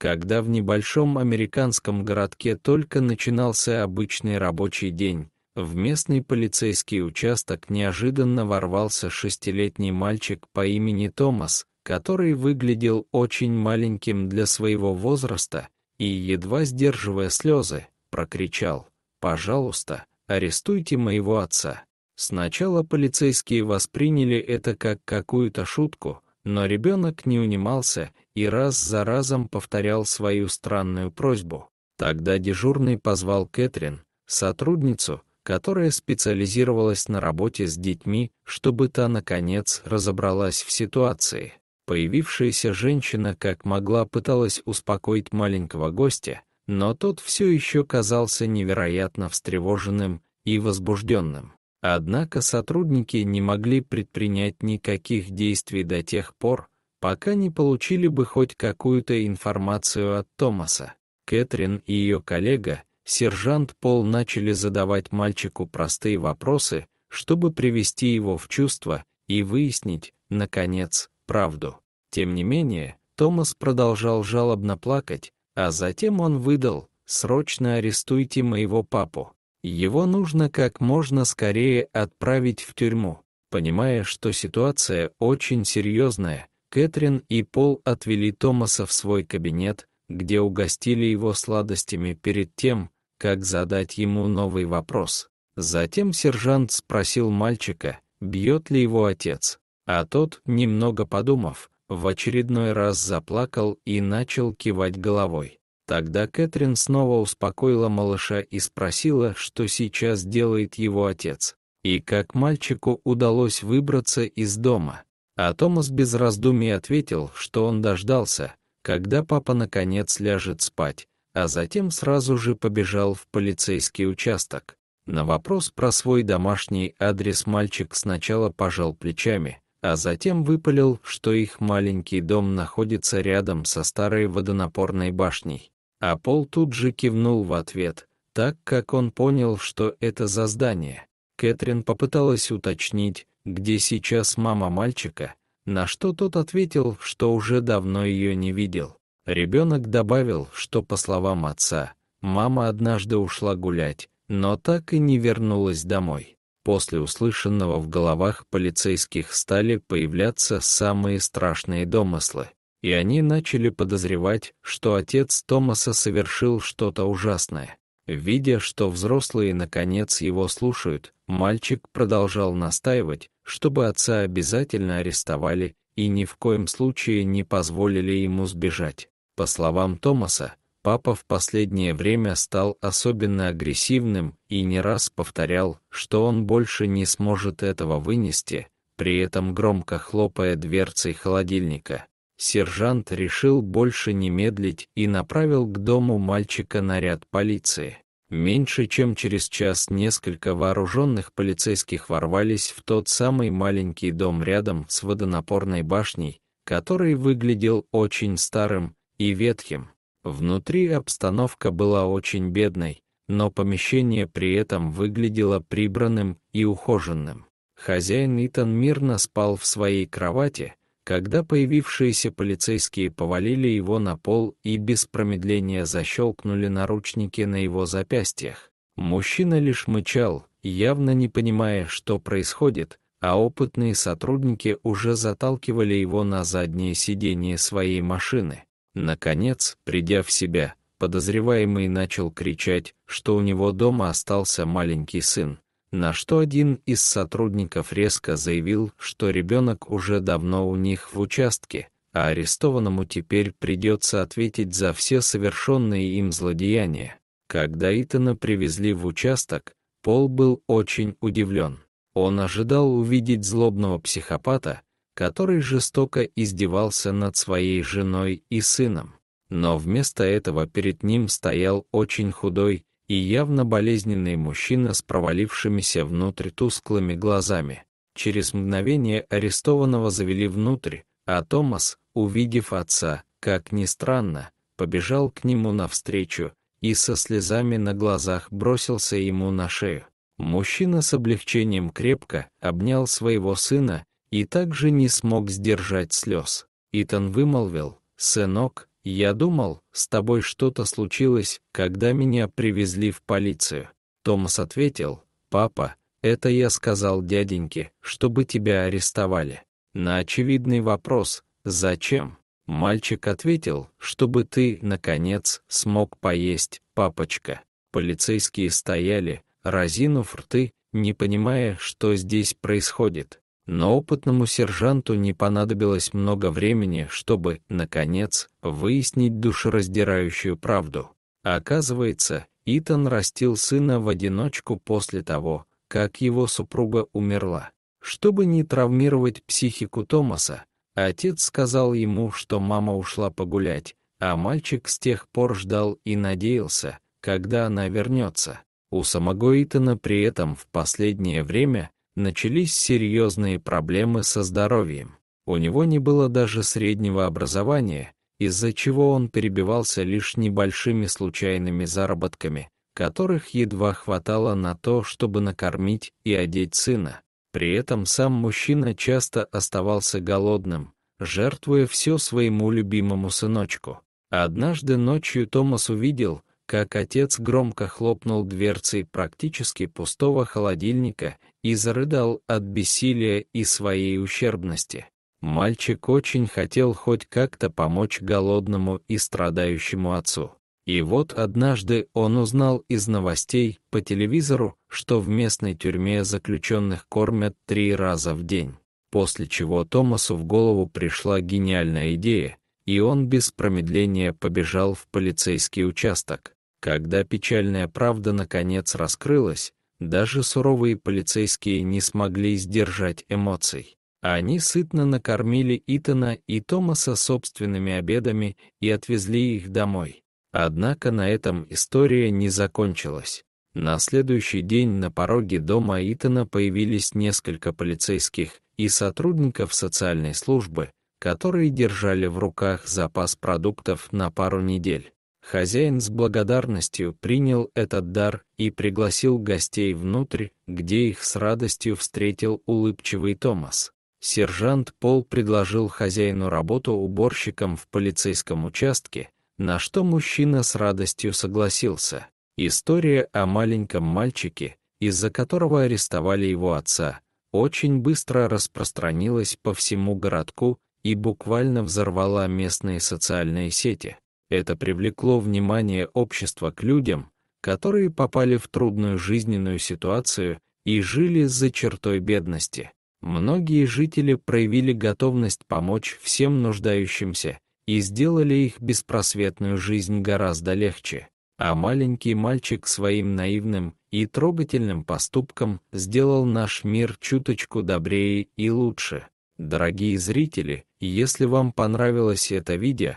когда в небольшом американском городке только начинался обычный рабочий день, в местный полицейский участок неожиданно ворвался шестилетний мальчик по имени Томас, который выглядел очень маленьким для своего возраста и, едва сдерживая слезы, прокричал «Пожалуйста, арестуйте моего отца». Сначала полицейские восприняли это как какую-то шутку — но ребенок не унимался и раз за разом повторял свою странную просьбу. Тогда дежурный позвал Кэтрин, сотрудницу, которая специализировалась на работе с детьми, чтобы та, наконец, разобралась в ситуации. Появившаяся женщина как могла пыталась успокоить маленького гостя, но тот все еще казался невероятно встревоженным и возбужденным. Однако сотрудники не могли предпринять никаких действий до тех пор, пока не получили бы хоть какую-то информацию от Томаса. Кэтрин и ее коллега, сержант Пол, начали задавать мальчику простые вопросы, чтобы привести его в чувство и выяснить, наконец, правду. Тем не менее, Томас продолжал жалобно плакать, а затем он выдал «Срочно арестуйте моего папу». Его нужно как можно скорее отправить в тюрьму. Понимая, что ситуация очень серьезная, Кэтрин и Пол отвели Томаса в свой кабинет, где угостили его сладостями перед тем, как задать ему новый вопрос. Затем сержант спросил мальчика, бьет ли его отец, а тот, немного подумав, в очередной раз заплакал и начал кивать головой. Тогда Кэтрин снова успокоила малыша и спросила, что сейчас делает его отец, и как мальчику удалось выбраться из дома. А Томас без раздумий ответил, что он дождался, когда папа наконец ляжет спать, а затем сразу же побежал в полицейский участок. На вопрос про свой домашний адрес мальчик сначала пожал плечами, а затем выпалил, что их маленький дом находится рядом со старой водонапорной башней. А Пол тут же кивнул в ответ, так как он понял, что это за здание. Кэтрин попыталась уточнить, где сейчас мама мальчика, на что тот ответил, что уже давно ее не видел. Ребенок добавил, что, по словам отца, мама однажды ушла гулять, но так и не вернулась домой. После услышанного в головах полицейских стали появляться самые страшные домыслы и они начали подозревать, что отец Томаса совершил что-то ужасное. Видя, что взрослые наконец его слушают, мальчик продолжал настаивать, чтобы отца обязательно арестовали и ни в коем случае не позволили ему сбежать. По словам Томаса, папа в последнее время стал особенно агрессивным и не раз повторял, что он больше не сможет этого вынести, при этом громко хлопая дверцей холодильника сержант решил больше не медлить и направил к дому мальчика наряд полиции. Меньше чем через час несколько вооруженных полицейских ворвались в тот самый маленький дом рядом с водонапорной башней, который выглядел очень старым и ветхим. Внутри обстановка была очень бедной, но помещение при этом выглядело прибранным и ухоженным. Хозяин Итан мирно спал в своей кровати, когда появившиеся полицейские повалили его на пол и без промедления защелкнули наручники на его запястьях. Мужчина лишь мычал, явно не понимая, что происходит, а опытные сотрудники уже заталкивали его на заднее сиденье своей машины. Наконец, придя в себя, подозреваемый начал кричать, что у него дома остался маленький сын на что один из сотрудников резко заявил, что ребенок уже давно у них в участке, а арестованному теперь придется ответить за все совершенные им злодеяния. Когда Итана привезли в участок, Пол был очень удивлен. Он ожидал увидеть злобного психопата, который жестоко издевался над своей женой и сыном. Но вместо этого перед ним стоял очень худой, и явно болезненный мужчина с провалившимися внутрь тусклыми глазами. Через мгновение арестованного завели внутрь, а Томас, увидев отца, как ни странно, побежал к нему навстречу и со слезами на глазах бросился ему на шею. Мужчина с облегчением крепко обнял своего сына и также не смог сдержать слез. Итан вымолвил, «Сынок, я думал, с тобой что-то случилось, когда меня привезли в полицию. Томас ответил, папа, это я сказал дяденьке, чтобы тебя арестовали. На очевидный вопрос, зачем? Мальчик ответил, чтобы ты, наконец, смог поесть, папочка. Полицейские стояли, разинув рты, не понимая, что здесь происходит. Но опытному сержанту не понадобилось много времени, чтобы, наконец, выяснить душераздирающую правду. оказывается, Итан растил сына в одиночку после того, как его супруга умерла. Чтобы не травмировать психику Томаса, отец сказал ему, что мама ушла погулять, а мальчик с тех пор ждал и надеялся, когда она вернется. У самого Итана при этом в последнее время начались серьезные проблемы со здоровьем. У него не было даже среднего образования, из-за чего он перебивался лишь небольшими случайными заработками, которых едва хватало на то, чтобы накормить и одеть сына. При этом сам мужчина часто оставался голодным, жертвуя все своему любимому сыночку. Однажды ночью Томас увидел, как отец громко хлопнул дверцей практически пустого холодильника и зарыдал от бессилия и своей ущербности. Мальчик очень хотел хоть как-то помочь голодному и страдающему отцу. И вот однажды он узнал из новостей по телевизору, что в местной тюрьме заключенных кормят три раза в день. После чего Томасу в голову пришла гениальная идея, и он без промедления побежал в полицейский участок. Когда печальная правда наконец раскрылась, даже суровые полицейские не смогли сдержать эмоций. Они сытно накормили Итана и Томаса собственными обедами и отвезли их домой. Однако на этом история не закончилась. На следующий день на пороге дома Итана появились несколько полицейских и сотрудников социальной службы, которые держали в руках запас продуктов на пару недель. Хозяин с благодарностью принял этот дар и пригласил гостей внутрь, где их с радостью встретил улыбчивый Томас. Сержант Пол предложил хозяину работу уборщиком в полицейском участке, на что мужчина с радостью согласился. История о маленьком мальчике, из-за которого арестовали его отца, очень быстро распространилась по всему городку и буквально взорвала местные социальные сети. Это привлекло внимание общества к людям, которые попали в трудную жизненную ситуацию и жили за чертой бедности. Многие жители проявили готовность помочь всем нуждающимся и сделали их беспросветную жизнь гораздо легче. А маленький мальчик своим наивным и трогательным поступком сделал наш мир чуточку добрее и лучше. Дорогие зрители, если вам понравилось это видео,